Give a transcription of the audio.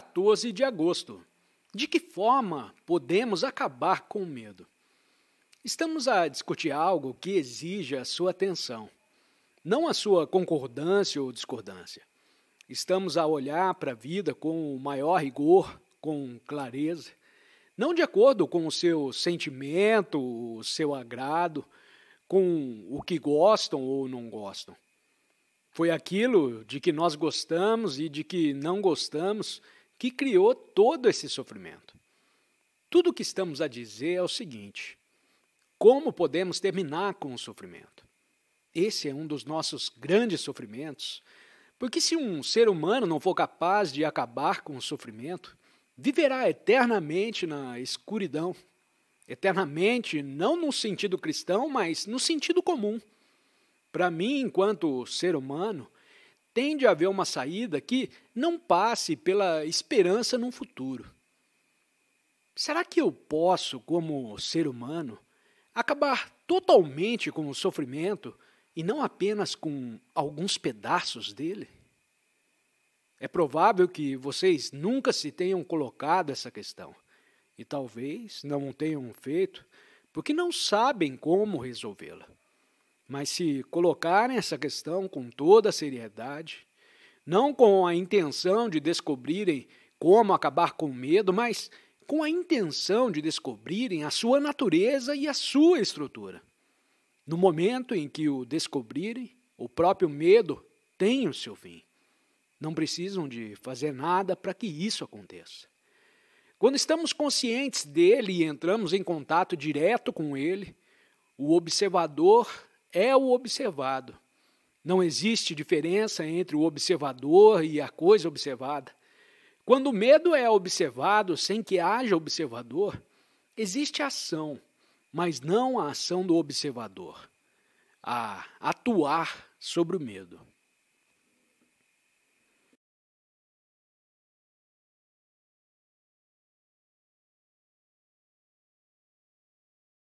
14 de agosto. De que forma podemos acabar com o medo? Estamos a discutir algo que exige a sua atenção, não a sua concordância ou discordância. Estamos a olhar para a vida com o maior rigor, com clareza, não de acordo com o seu sentimento, o seu agrado, com o que gostam ou não gostam. Foi aquilo de que nós gostamos e de que não gostamos que criou todo esse sofrimento. Tudo o que estamos a dizer é o seguinte: como podemos terminar com o sofrimento? Esse é um dos nossos grandes sofrimentos, porque se um ser humano não for capaz de acabar com o sofrimento, viverá eternamente na escuridão. Eternamente, não no sentido cristão, mas no sentido comum. Para mim, enquanto ser humano, tem de haver uma saída que não passe pela esperança num futuro. Será que eu posso, como ser humano, acabar totalmente com o sofrimento e não apenas com alguns pedaços dele? É provável que vocês nunca se tenham colocado essa questão e talvez não tenham feito porque não sabem como resolvê-la mas se colocarem essa questão com toda a seriedade, não com a intenção de descobrirem como acabar com o medo, mas com a intenção de descobrirem a sua natureza e a sua estrutura. No momento em que o descobrirem, o próprio medo tem o seu fim. Não precisam de fazer nada para que isso aconteça. Quando estamos conscientes dele e entramos em contato direto com ele, o observador é o observado. Não existe diferença entre o observador e a coisa observada. Quando o medo é observado sem que haja observador, existe ação, mas não a ação do observador, a atuar sobre o medo.